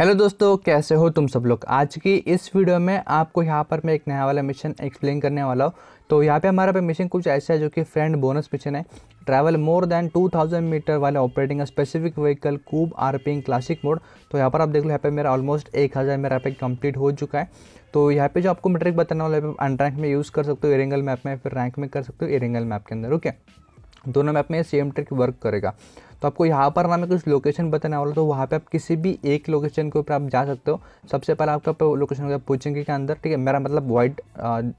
Hello दोस्तों कैसे हो तुम सब लोग आज की इस वीडियो में आपको यहाँ पर मैं एक नया वाला मिशन एक्सप्लेन करने वाला हूँ तो यहाँ पे हमारा पे मिशन कुछ ऐसा है जो कि फ्रेंड बोनस मिशन है ट्रैवल मोर देन 2000 मीटर वाले ऑपरेटिंग स्पेसिफिक व्हीकल कूब पिंग क्लासिक मोड तो यहाँ पर आप देख लो यहाँ पे मेरा ऑलमोस्ट एक हज़ार मेरा पे कंप्लीट हो चुका है तो यहाँ पे जो आपको मेट्रिक बताना वाला है अनरैंक में यूज़ कर सकते हो एरेंगल मैप में फिर रैंक में कर सकते हो एरेंगल मैप के अंदर ओके okay? दोनों मैप में सेम ट्रिक वर्क करेगा तो आपको यहाँ पर ना मैं कुछ लोकेशन बताने वाला तो वहाँ पे आप किसी भी एक लोकेशन के ऊपर आप जा सकते हो सबसे पहले आपका लोकेशन होगा पूछेंगे के अंदर ठीक है मेरा मतलब वाइट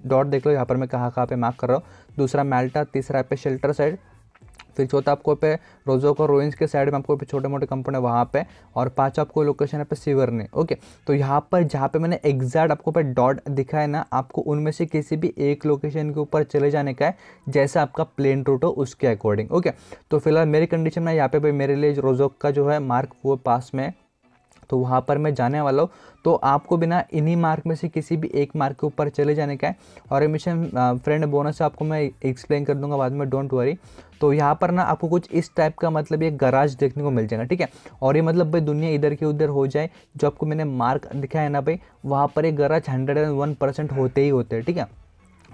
डॉट देख लो यहाँ पर मैं कहाँ कहाँ पे मार्क कर रहा हूँ दूसरा मेल्टा तीसरा पे शेल्टर साइड फिर चौथा आपको पे रोजो को रोइंस के साइड में आपको पे छोटे मोटे कंपनी है वहाँ पे और पाँच आपको लोकेशन है पे ने ओके तो यहाँ पर जहाँ पे मैंने एग्जैक्ट आपको पे डॉट दिखा है ना आपको उनमें से किसी भी एक लोकेशन के ऊपर चले जाने का है जैसे आपका प्लेन रूट हो उसके अकॉर्डिंग ओके तो फिलहाल मेरी कंडीशन में यहाँ पे मेरे लिए रोजोक का जो है मार्क वो पास में तो वहाँ पर मैं जाने वाला हूँ तो आपको बिना इन्हीं मार्क में से किसी भी एक मार्क के ऊपर चले जाने का है और एडमिशन फ्रेंड बोनस आपको मैं एक्सप्लेन कर दूंगा बाद में डोंट वरी तो यहाँ पर ना आपको कुछ इस टाइप का मतलब ये गराज देखने को मिल जाएगा ठीक है और ये मतलब भाई दुनिया इधर के उधर हो जाए जो आपको मैंने मार्क दिखाया है ना भाई वहाँ पर ये garage hundred and one percent होते ही होते हैं ठीक है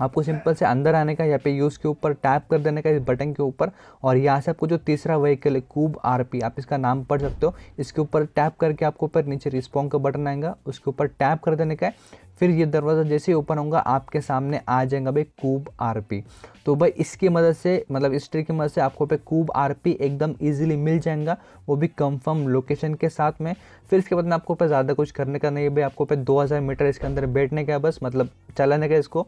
आपको सिंपल से अंदर आने का या पे यूज़ के ऊपर टैप कर देने का इस बटन के ऊपर और यहाँ से आपको जो तीसरा व्हीकल है कूब आरपी आप इसका नाम पढ़ सकते हो इसके ऊपर टैप करके आपको ऊपर नीचे रिस्पॉन्ग का बटन आएगा उसके ऊपर टैप कर देने का है फिर ये दरवाज़ा जैसे ही ओपन होगा आपके सामने आ जाएगा भाई कूब आर तो भाई इसकी मदद से मतलब इस ट्री की मदद से आपको पे कूब आर एकदम इजीली मिल जाएगा वो भी कंफर्म लोकेशन के साथ में फिर इसके बाद में आपको पे ज़्यादा कुछ करने का नहीं है भाई आपको पे 2000 मीटर इसके अंदर बैठने का है बस मतलब चलाने का इसको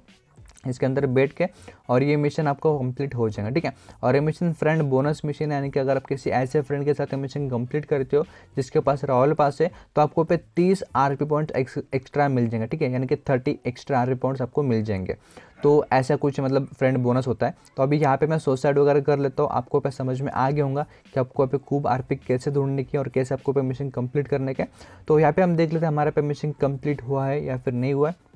इसके अंदर बैठ के और ये मिशन आपको कंप्लीट हो जाएगा ठीक है और ये मिशन फ्रेंड बोनस मिशन यानी कि अगर आप किसी ऐसे फ्रेंड के साथ ये मिशन कंप्लीट करते हो जिसके पास रॉयल पास है तो आपको पे तीस आर पी पॉइंट एक्स्ट्रा मिल जाएंगे ठीक है यानी कि thirty extra R P points आपको मिल जाएंगे तो ऐसा कुछ मतलब फ्रेंड बोनस होता है तो अभी यहाँ पे मैं सोसाइड वगैरह कर लेता हूँ आपको पे समझ में आ गया होगा कि आपको यहाँ पे खूब आर कैसे ढूंढने की और कैसे आपको पे मिशन कंप्लीट करने के तो यहाँ पे हम देख लेते हैं हमारा पे मिशन कंप्लीट हुआ है या फिर नहीं हुआ है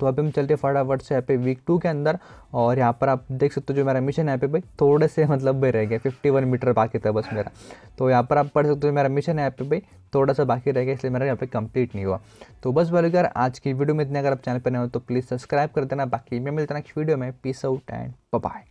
तो अभी हम चलते फटाफट से यहाँ पे वीक टू के अंदर और यहाँ पर आप देख सकते हो जो मेरा मिशन है यहाँ पे भाई थोड़े से मतलब भाई रह गया फिफ्टी वन मीटर बाकी था बस मेरा तो यहाँ पर आप पढ़ सकते हो मेरा मिशन है यहाँ पे भाई थोड़ा सा बाकी रह गया इसलिए मेरा यहाँ पे कंप्लीट नहीं हुआ तो बस बोलो यार आज की वीडियो में इतने अगर आप चैनल पर नए हो तो प्लीज़ सब्सक्राइब कर देना बाकी मैं मिलता नेक्स्ट वीडियो में पीस आउट एंड बाय